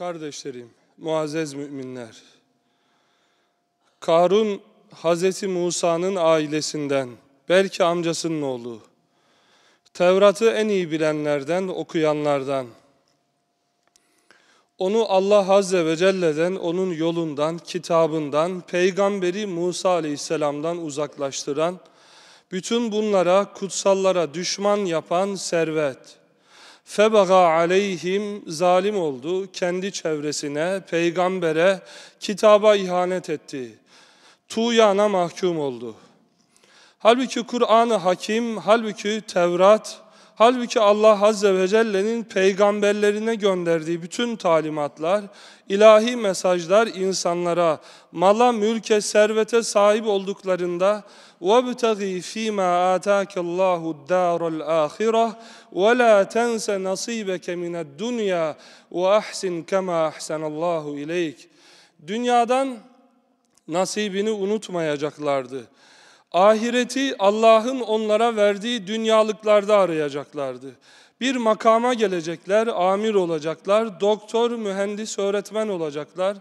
Kardeşlerim, muazzez müminler, Karun Hazreti Musa'nın ailesinden, belki amcasının oğlu, Tevrat'ı en iyi bilenlerden, okuyanlardan, onu Allah Azze ve Celle'den, onun yolundan, kitabından, peygamberi Musa Aleyhisselam'dan uzaklaştıran, bütün bunlara, kutsallara düşman yapan servet, Febaga aleyhim zalim oldu. Kendi çevresine, peygambere, kitaba ihanet etti. Tuyana mahkum oldu. Halbuki Kur'an-ı Hakim, halbuki Tevrat, Halbuki Allah Azze ve Celle'nin peygamberlerine gönderdiği bütün talimatlar, ilahi mesajlar insanlara, mala, mülke, servete sahip olduklarında وَبْتَغِي ف۪ي مَا آتَاكَ اللّٰهُ الدَّارُ الْآخِرَةِ وَلَا تَنْسَ نَصِيبَكَ مِنَ الدُّنْيَا وَأَحْسِنْ كَمَا أَحْسَنَ اللّٰهُ اِلَيْكِ Dünyadan nasibini unutmayacaklardı. Ahireti Allah'ın onlara verdiği dünyalıklarda arayacaklardı. Bir makama gelecekler, amir olacaklar, doktor, mühendis, öğretmen olacaklar.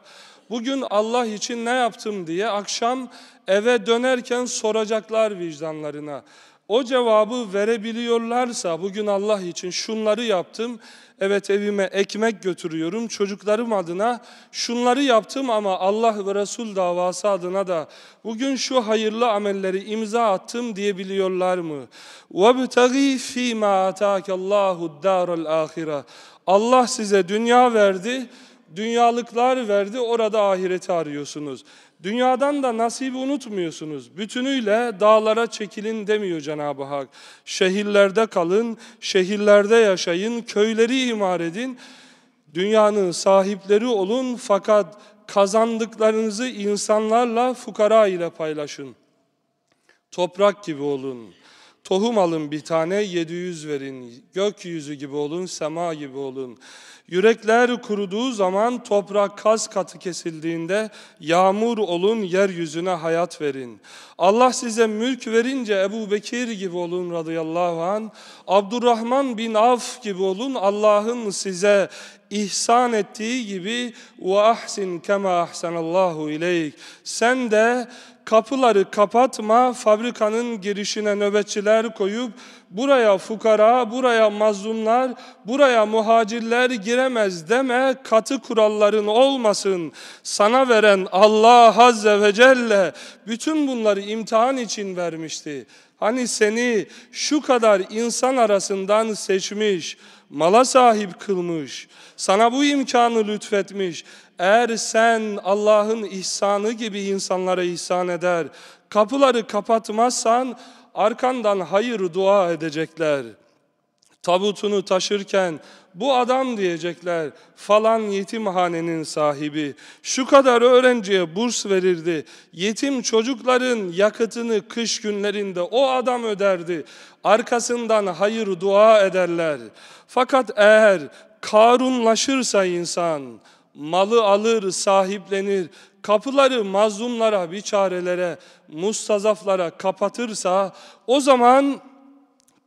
Bugün Allah için ne yaptım diye akşam eve dönerken soracaklar vicdanlarına o cevabı verebiliyorlarsa bugün Allah için şunları yaptım, evet evime ekmek götürüyorum, çocuklarım adına şunları yaptım ama Allah ve Resul davası adına da bugün şu hayırlı amelleri imza attım diyebiliyorlar mı? وَبْتَغِي ف۪ي مَا اَتَاكَ اللّٰهُ الدَّارَ الْآخِرَةِ Allah size dünya verdi, dünyalıklar verdi, orada ahireti arıyorsunuz. Dünyadan da nasibi unutmuyorsunuz. Bütünüyle dağlara çekilin demiyor Cenab-ı Hak. Şehirlerde kalın, şehirlerde yaşayın, köyleri imar edin. Dünyanın sahipleri olun fakat kazandıklarınızı insanlarla, fukara ile paylaşın. Toprak gibi olun. Tohum alın bir tane, 700 verin. Gökyüzü gibi olun, sema gibi olun. Yürekler kuruduğu zaman toprak kas katı kesildiğinde yağmur olun yeryüzüne hayat verin. Allah size mülk verince Ebu Bekir gibi olun radıyallahu an. Abdurrahman bin Af gibi olun. Allah'ın size ihsan ettiği gibi ve ahsin kema ahsanallahu ileyk. Sen de kapıları kapatma, fabrikanın girişine nöbetçiler koyup buraya fukara, buraya mazlumlar, buraya muhacirler giremez deme, katı kuralların olmasın. Sana veren Allah Azze ve Celle bütün bunları imtihan için vermişti. Hani seni şu kadar insan arasından seçmiş, mala sahip kılmış, sana bu imkanı lütfetmiş. Eğer sen Allah'ın ihsanı gibi insanlara ihsan eder, kapıları kapatmazsan arkandan hayır dua edecekler. Tabutunu taşırken bu adam diyecekler falan yetimhanenin sahibi şu kadar öğrenciye burs verirdi. Yetim çocukların yakıtını kış günlerinde o adam öderdi. Arkasından hayır dua ederler. Fakat eğer karunlaşırsa insan malı alır, sahiplenir kapıları mazlumlara, biçarelere, mustazaflara kapatırsa o zaman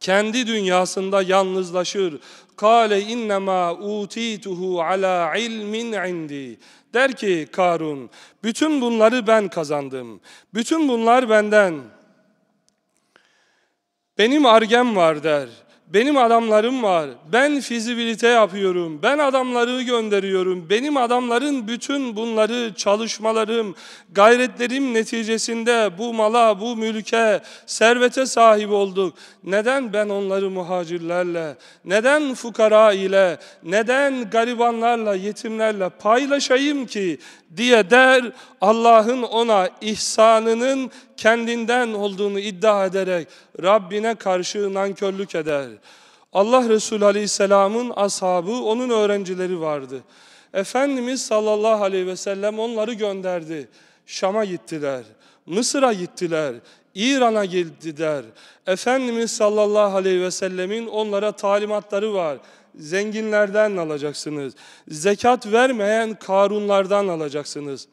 kendi dünyasında yalnızlaşır. Kale innema utituhu ala ilmin indi. Der ki Karun, bütün bunları ben kazandım. Bütün bunlar benden. Benim argem var der benim adamlarım var. Ben fizibilite yapıyorum. Ben adamları gönderiyorum. Benim adamların bütün bunları çalışmalarım, gayretlerim neticesinde bu mala, bu mülke, servete sahip olduk. Neden ben onları muhacirlerle, neden fukara ile, neden garibanlarla, yetimlerle paylaşayım ki diye der Allah'ın ona ihsanının kendinden olduğunu iddia ederek Rabbine karşı nankörlük eder. Allah Resulü Aleyhisselam'ın ashabı, onun öğrencileri vardı. Efendimiz sallallahu aleyhi ve sellem onları gönderdi. Şam'a gittiler, Mısır'a gittiler, İran'a gittiler. Efendimiz sallallahu aleyhi ve sellemin onlara talimatları var. Zenginlerden alacaksınız. Zekat vermeyen karunlardan alacaksınız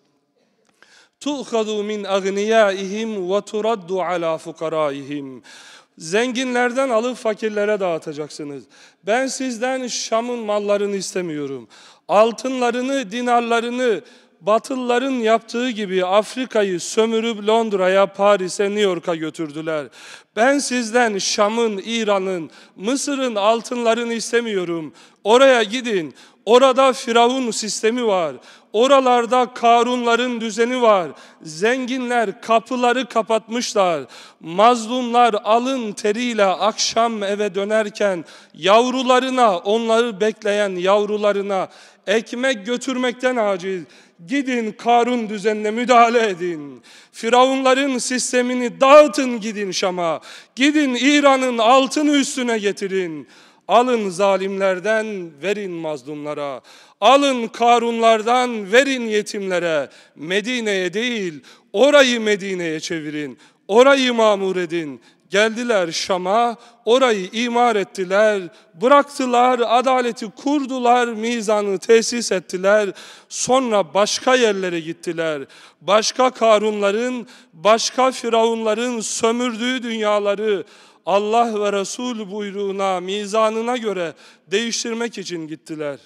tu'khadu min agniyaihim ve turaddu ala fukaraihim. Zenginlerden alıp fakirlere dağıtacaksınız. Ben sizden Şam'ın mallarını istemiyorum. Altınlarını, dinarlarını, Batılıların yaptığı gibi Afrika'yı sömürüp Londra'ya, Paris'e, New York'a götürdüler. Ben sizden Şam'ın, İran'ın, Mısır'ın altınlarını istemiyorum. Oraya gidin, Orada Firavun sistemi var. Oralarda Karunların düzeni var. Zenginler kapıları kapatmışlar. Mazlumlar alın teriyle akşam eve dönerken yavrularına, onları bekleyen yavrularına ekmek götürmekten aciz. Gidin Karun düzenine müdahale edin. Firavunların sistemini dağıtın gidin Şam'a. Gidin İran'ın altını üstüne getirin. Alın zalimlerden verin mazlumlara. Alın Karunlardan verin yetimlere. Medine'ye değil orayı Medine'ye çevirin. Orayı mamur edin. Geldiler Şam'a, orayı imar ettiler, bıraktılar, adaleti kurdular, mizanı tesis ettiler. Sonra başka yerlere gittiler. Başka Karunların, başka Firavunların sömürdüğü dünyaları, Allah ve Resul buyruğuna, mizanına göre değiştirmek için gittiler.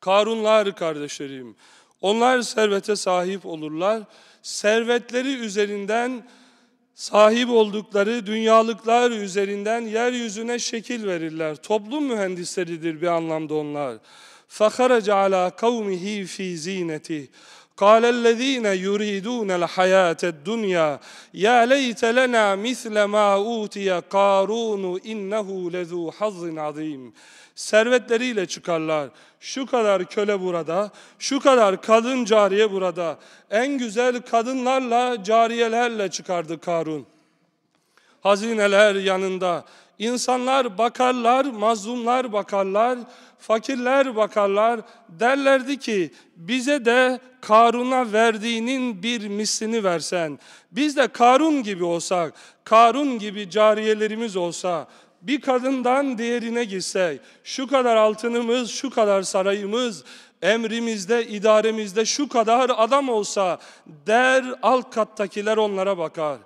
Karunlar kardeşlerim, onlar servete sahip olurlar. Servetleri üzerinden sahip oldukları dünyalıklar üzerinden yeryüzüne şekil verirler. Toplum mühendisleridir bir anlamda onlar. فَخَرَجَ عَلَى قَوْمِهِ ف۪ي زِينَتِهِ قال الذين يريدون الحياة الدنيا يا ليت لنا مثل ما أوتي قارون إنه لذو حظ عظيم servetleriyle çıkarlar. Şu kadar köle burada, şu kadar kadın cariye burada. En güzel kadınlarla, cariyelerle çıkardı Karun. Hazineler yanında. İnsanlar bakarlar, mazlumlar bakarlar, fakirler bakarlar, derlerdi ki bize de Karun'a verdiğinin bir mislini versen, biz de Karun gibi olsak, Karun gibi cariyelerimiz olsa, bir kadından diğerine gitsek, şu kadar altınımız, şu kadar sarayımız, emrimizde, idaremizde şu kadar adam olsa der alt kattakiler onlara bakar.''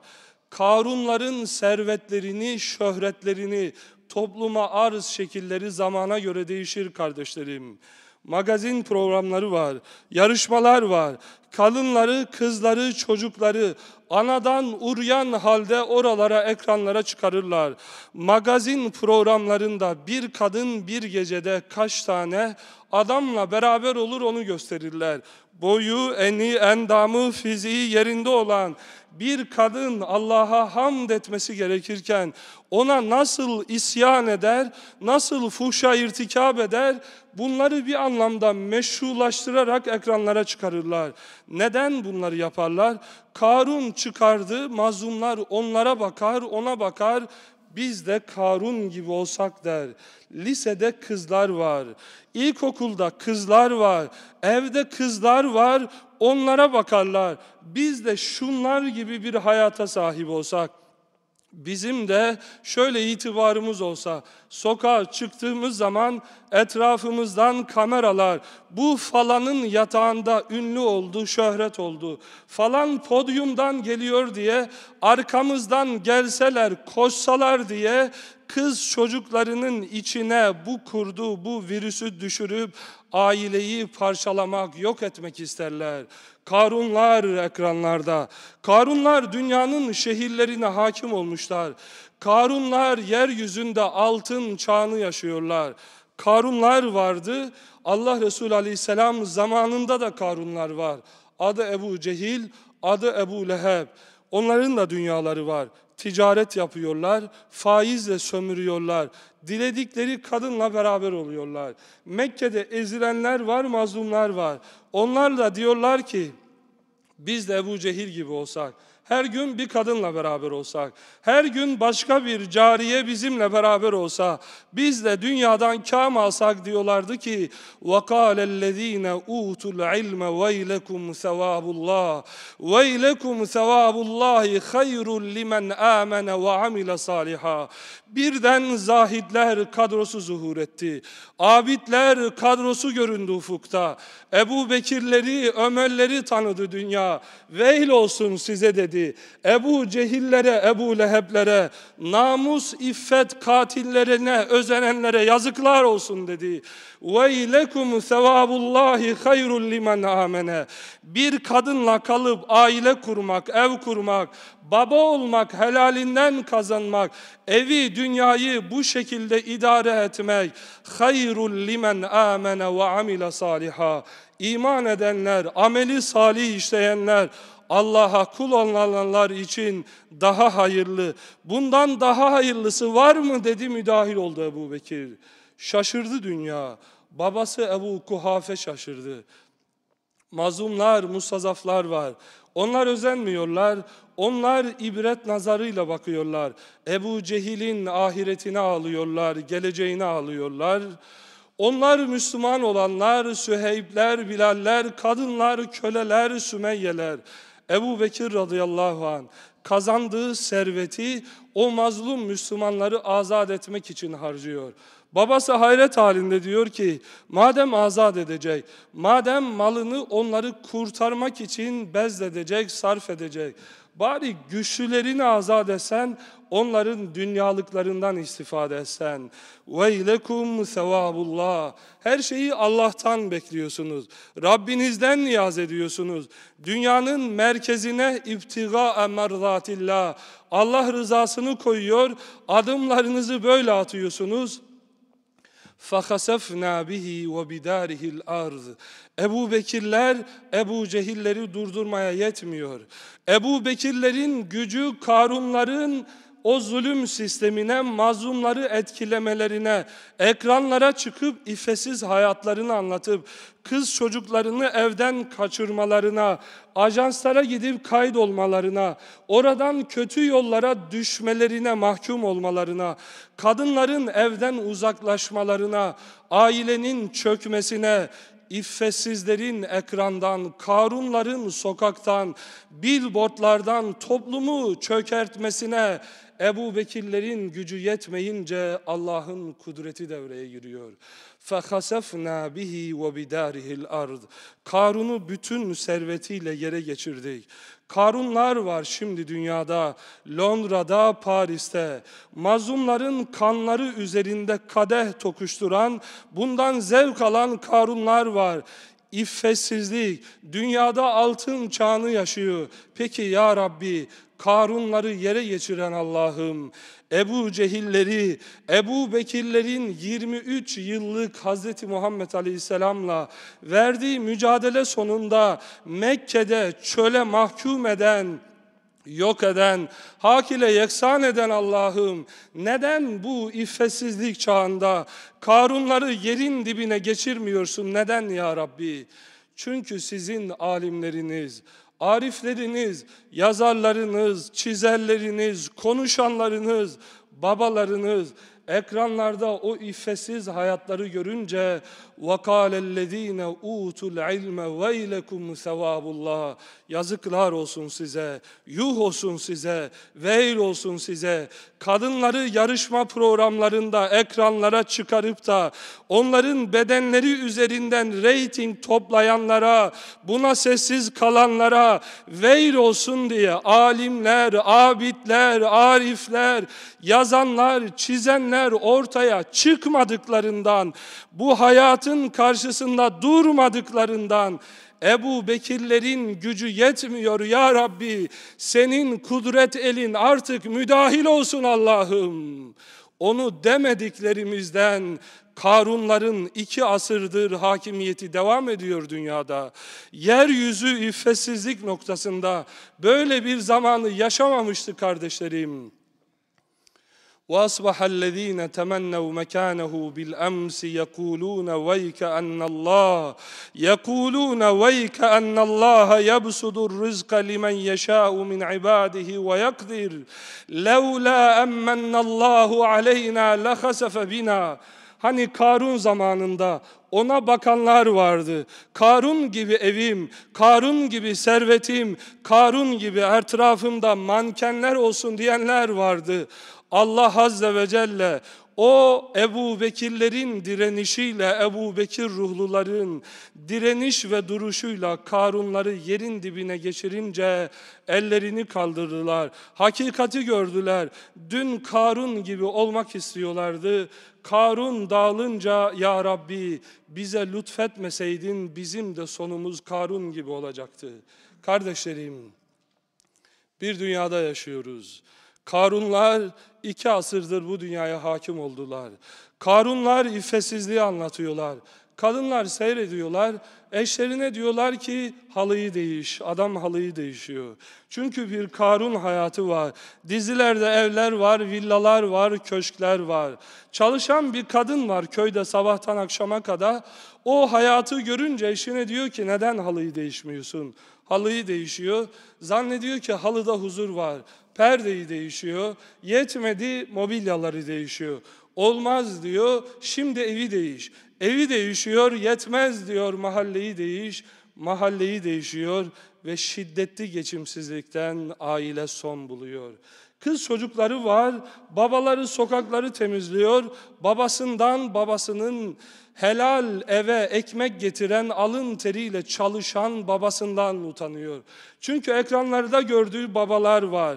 Karunların servetlerini, şöhretlerini, topluma arz şekilleri zamana göre değişir kardeşlerim. Magazin programları var, yarışmalar var. Kalınları, kızları, çocukları anadan uryan halde oralara, ekranlara çıkarırlar. Magazin programlarında bir kadın bir gecede kaç tane adamla beraber olur onu gösterirler. Boyu, eni, endamı, fiziği yerinde olan, bir kadın Allah'a hamd etmesi gerekirken ona nasıl isyan eder, nasıl fuhşa irtikab eder bunları bir anlamda meşrulaştırarak ekranlara çıkarırlar. Neden bunları yaparlar? Karun çıkardı, mazlumlar onlara bakar, ona bakar, biz de Karun gibi olsak der. Lisede kızlar var, ilkokulda kızlar var, evde kızlar var, Onlara bakarlar. Biz de şunlar gibi bir hayata sahip olsak, bizim de şöyle itibarımız olsa, sokağa çıktığımız zaman etrafımızdan kameralar, bu falanın yatağında ünlü oldu, şöhret oldu, falan podyumdan geliyor diye, arkamızdan gelseler, koşsalar diye kız çocuklarının içine bu kurdu, bu virüsü düşürüp aileyi parçalamak, yok etmek isterler. Karunlar ekranlarda. Karunlar dünyanın şehirlerine hakim olmuşlar. Karunlar yeryüzünde altın çağını yaşıyorlar. Karunlar vardı. Allah Resulü Aleyhisselam zamanında da Karunlar var. Adı Ebu Cehil, adı Ebu Leheb. Onların da dünyaları var. Ticaret yapıyorlar, faizle sömürüyorlar. Diledikleri kadınla beraber oluyorlar. Mekke'de ezilenler var, mazlumlar var. Onlar da diyorlar ki biz de Ebu Cehil gibi olsak her gün bir kadınla beraber olsak, her gün başka bir cariye bizimle beraber olsa, biz de dünyadan kam alsak diyorlardı ki وَقَالَ الَّذ۪ينَ اُوتُ الْعِلْمَ وَيْلَكُمْ ثَوَابُ اللّٰهِ وَيْلَكُمْ ثَوَابُ اللّٰهِ خَيْرٌ لِمَنْ آمَنَ وَعَمِلَ صَالِحًا Birden zahidler kadrosu zuhur etti. Abidler kadrosu göründü ufukta. Ebu Bekirleri, Ömerleri tanıdı dünya. Veil olsun size dedi edildi. Ebu Cehillere, Ebu Leheblere, namus, iffet katillerine, özenenlere yazıklar olsun dedi. وَاِلَكُمْ ثَوَابُ اللّٰهِ خَيْرٌ لِمَنْ amene. Bir kadınla kalıp aile kurmak, ev kurmak, baba olmak, helalinden kazanmak, evi, dünyayı bu şekilde idare etmek. خَيْرٌ لِمَنْ amene وَعَمِلَ صَالِحًا İman edenler, ameli salih işleyenler, Allah'a kul olanlar için daha hayırlı, bundan daha hayırlısı var mı dedi müdahil oldu Ebu Bekir. Şaşırdı dünya. Babası Ebu Kuhafe şaşırdı. Mazlumlar, musazaflar var. Onlar özenmiyorlar. Onlar ibret nazarıyla bakıyorlar. Ebu Cehil'in ahiretini ağlıyorlar, geleceğini ağlıyorlar. Onlar Müslüman olanlar, Süheybler, Bilaller, kadınlar, köleler, Sümeyyeler. Ebu Bekir radıyallahu an kazandığı serveti o mazlum Müslümanları azat etmek için harcıyor. Babası hayret halinde diyor ki, madem azat edecek, madem malını onları kurtarmak için bezledecek, sarf edecek, Bari güçlülerini azat etsen, onların dünyalıklarından istifade etsen. وَيْلَكُمْ sevabullah. Her şeyi Allah'tan bekliyorsunuz. Rabbinizden niyaz ediyorsunuz. Dünyanın merkezine iptiga merzatillah. Allah rızasını koyuyor, adımlarınızı böyle atıyorsunuz. فَخَسَفْنَا بِهِ وَبِدَارِهِ الْاَرْضِ Ebu Bekirler Ebu Cehilleri durdurmaya yetmiyor. Ebu Bekirlerin gücü Karunların o zulüm sistemine, mazlumları etkilemelerine, ekranlara çıkıp ifesiz hayatlarını anlatıp kız çocuklarını evden kaçırmalarına, ajanslara gidip kaydolmalarına, oradan kötü yollara düşmelerine mahkum olmalarına, kadınların evden uzaklaşmalarına, ailenin çökmesine, iffetsizlerin ekrandan, karunların sokaktan, billboardlardan toplumu çökertmesine, Ebu Bekirlerin gücü yetmeyince Allah'ın kudreti devreye giriyor. فَخَسَفْنَا بِهِ وَبِدَارِهِ الْأَرْضِ Karun'u bütün servetiyle yere geçirdik. Karunlar var şimdi dünyada, Londra'da, Paris'te. Mazlumların kanları üzerinde kadeh tokuşturan, bundan zevk alan karunlar var iffetsizlik, dünyada altın çağını yaşıyor. Peki ya Rabbi, Karunları yere geçiren Allah'ım, Ebu Cehilleri, Ebu Bekirlerin 23 yıllık Hz. Muhammed Aleyhisselam'la verdiği mücadele sonunda Mekke'de çöle mahkum eden yok eden, hak ile yeksan eden Allah'ım neden bu iffetsizlik çağında Karunları yerin dibine geçirmiyorsun? Neden ya Rabbi? Çünkü sizin alimleriniz, arifleriniz, yazarlarınız, çizerleriniz, konuşanlarınız, babalarınız ekranlarda o iffetsiz hayatları görünce وَقَالَ الَّذ۪ينَ اُوتُ الْعِلْمَ وَيْلَكُمْ سَوَابُ اللّٰهِ Yazıklar olsun size, yuh olsun size, veil olsun size. Kadınları yarışma programlarında ekranlara çıkarıp da onların bedenleri üzerinden reyting toplayanlara, buna sessiz kalanlara veil olsun diye alimler, abidler, arifler, yazanlar, çizenler, edenler ortaya çıkmadıklarından, bu hayatın karşısında durmadıklarından, Ebu Bekirlerin gücü yetmiyor ya Rabbi, senin kudret elin artık müdahil olsun Allah'ım. Onu demediklerimizden Karunların iki asırdır hakimiyeti devam ediyor dünyada. Yeryüzü iffetsizlik noktasında böyle bir zamanı yaşamamıştı kardeşlerim. وأصبح الذين تمنوا مكانه بالأمس يقولون ويك أن الله يقولون ويك أن الله يبسط الرزق لمن يشاء من عباده ويقدر لولا أمن الله علينا لخسف بنا Hani Karun zamanında ona bakanlar vardı. Karun gibi evim, Karun gibi servetim, Karun gibi her mankenler olsun diyenler vardı. Allah Azze ve Celle o Ebu Bekirlerin direnişiyle, Ebu Bekir ruhluların direniş ve duruşuyla Karunları yerin dibine geçirince ellerini kaldırdılar. Hakikati gördüler. Dün Karun gibi olmak istiyorlardı. Karun dağılınca ya Rabbi bize lütfetmeseydin bizim de sonumuz Karun gibi olacaktı. Kardeşlerim bir dünyada yaşıyoruz. Karunlar iki asırdır bu dünyaya hakim oldular. Karunlar iffetsizliği anlatıyorlar. Kadınlar seyrediyorlar, eşlerine diyorlar ki halıyı değiş, adam halıyı değişiyor. Çünkü bir Karun hayatı var. Dizilerde evler var, villalar var, köşkler var. Çalışan bir kadın var köyde sabahtan akşama kadar. O hayatı görünce eşine diyor ki neden halıyı değişmiyorsun? Halıyı değişiyor. Zannediyor ki halıda huzur var perdeyi değişiyor. Yetmedi mobilyaları değişiyor. Olmaz diyor, şimdi evi değiş. Evi değişiyor, yetmez diyor, mahalleyi değiş. Mahalleyi değişiyor ve şiddetli geçimsizlikten aile son buluyor. Kız çocukları var, babaları sokakları temizliyor, babasından babasının helal eve ekmek getiren alın teriyle çalışan babasından utanıyor. Çünkü ekranlarda gördüğü babalar var.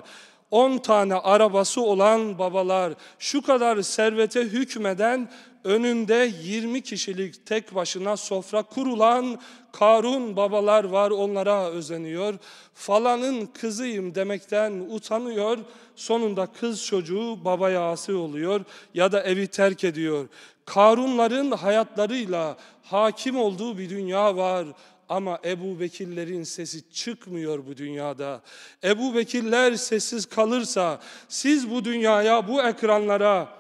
10 tane arabası olan babalar, şu kadar servete hükmeden önünde 20 kişilik tek başına sofra kurulan Karun babalar var onlara özeniyor. Falanın kızıyım demekten utanıyor. Sonunda kız çocuğu babaya asi oluyor ya da evi terk ediyor. Karunların hayatlarıyla hakim olduğu bir dünya var. Ama Ebu Bekirlerin sesi çıkmıyor bu dünyada. Ebu Bekirler sessiz kalırsa siz bu dünyaya, bu ekranlara,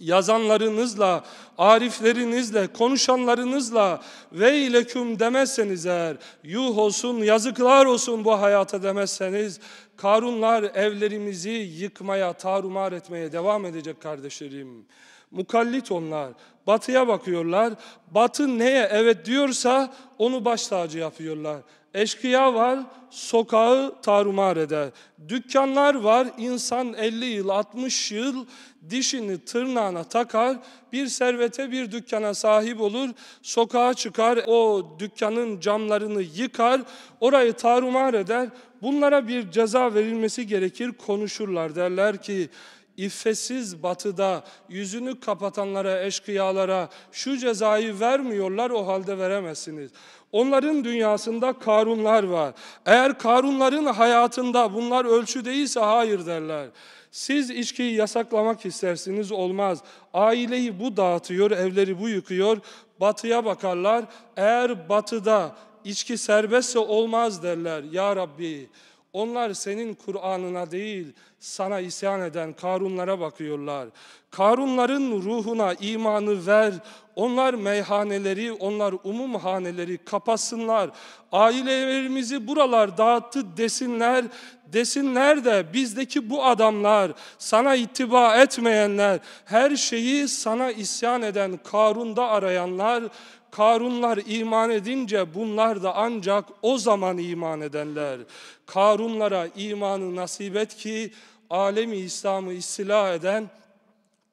yazanlarınızla, ariflerinizle, konuşanlarınızla ve ileküm demezseniz eğer, yuh olsun, yazıklar olsun bu hayata demezseniz, Karunlar evlerimizi yıkmaya, tarumar etmeye devam edecek kardeşlerim. Mukallit onlar. Batıya bakıyorlar. Batı neye evet diyorsa onu baş tacı yapıyorlar. Eşkıya var, sokağı tarumar eder. Dükkanlar var, insan 50 yıl, 60 yıl dişini tırnağına takar, bir servete bir dükkana sahip olur, sokağa çıkar, o dükkanın camlarını yıkar, orayı tarumar eder. Bunlara bir ceza verilmesi gerekir, konuşurlar. Derler ki, iffetsiz batıda yüzünü kapatanlara, eşkıyalara şu cezayı vermiyorlar o halde veremezsiniz. Onların dünyasında Karunlar var. Eğer Karunların hayatında bunlar ölçü değilse hayır derler. Siz içkiyi yasaklamak istersiniz olmaz. Aileyi bu dağıtıyor, evleri bu yıkıyor. Batıya bakarlar. Eğer batıda içki serbestse olmaz derler. Ya Rabbi onlar senin Kur'an'ına değil, sana isyan eden Karunlara bakıyorlar. Karunların ruhuna imanı ver. Onlar meyhaneleri, onlar umumhaneleri kapasınlar. Ailelerimizi buralar dağıttı desinler. Desinler de bizdeki bu adamlar, sana ittiba etmeyenler, her şeyi sana isyan eden Karun'da arayanlar, Karunlar iman edince bunlar da ancak o zaman iman edenler. Karunlara imanı nasip et ki alemi İslam'ı istila eden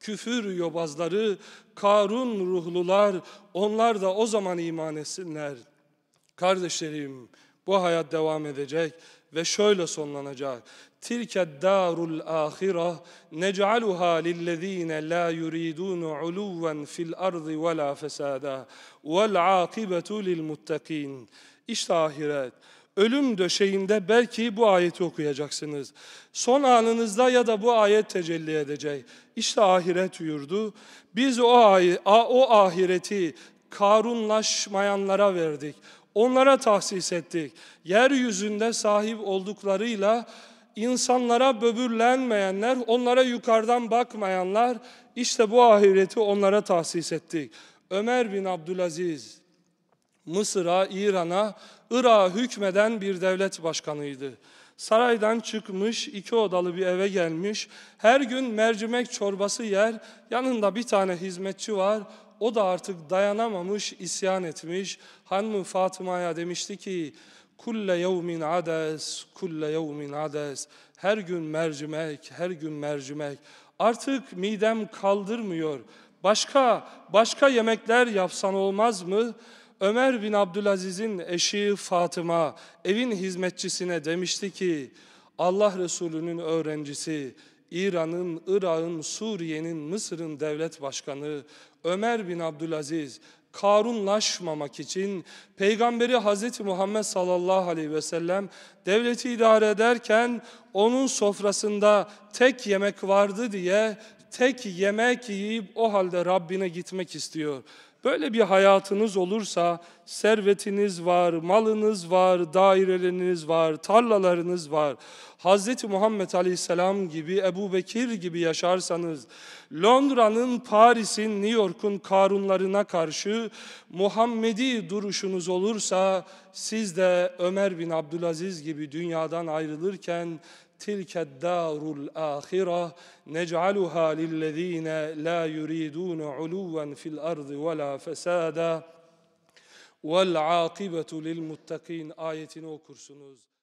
küfür yobazları, Karun ruhlular onlar da o zaman iman etsinler. Kardeşlerim bu hayat devam edecek ve şöyle sonlanacak tilke darul ahira nec'aluha lillezine la yuridun uluven fil ardı ve la fesada vel akibetu lil İşte ahiret ölüm döşeğinde belki bu ayeti okuyacaksınız. Son anınızda ya da bu ayet tecelli edecek. İşte ahiret yurdu. Biz o, ay o ahireti karunlaşmayanlara verdik. Onlara tahsis ettik. Yeryüzünde sahip olduklarıyla insanlara böbürlenmeyenler, onlara yukarıdan bakmayanlar, işte bu ahireti onlara tahsis ettik. Ömer bin Abdülaziz, Mısır'a, İran'a, Irak'a hükmeden bir devlet başkanıydı. Saraydan çıkmış, iki odalı bir eve gelmiş, her gün mercimek çorbası yer, yanında bir tane hizmetçi var, o da artık dayanamamış, isyan etmiş. hanım Fatıma'ya demişti ki, Kulle yevmin ades, kulle yevmin ades. Her gün mercimek, her gün mercimek. Artık midem kaldırmıyor. Başka, başka yemekler yapsan olmaz mı? Ömer bin Abdülaziz'in eşi Fatıma evin hizmetçisine demişti ki, Allah Resulü'nün öğrencisi, İran'ın, Irak'ın, Suriye'nin, Mısır'ın devlet başkanı Ömer bin Abdülaziz Karunlaşmamak için Peygamberi Hazreti Muhammed sallallahu aleyhi ve sellem devleti idare ederken onun sofrasında tek yemek vardı diye tek yemek yiyip o halde Rabbine gitmek istiyor. Böyle bir hayatınız olursa servetiniz var, malınız var, daireleriniz var, tarlalarınız var. Hz. Muhammed Aleyhisselam gibi, Ebu Bekir gibi yaşarsanız, Londra'nın, Paris'in, New York'un karunlarına karşı Muhammedi duruşunuz olursa, siz de Ömer bin Abdülaziz gibi dünyadan ayrılırken تلك الدار الآخرة نجعلها للذين لا يريدون علوا في الأرض ولا فسادا والعاقبة للمتقين ايه okursunuz.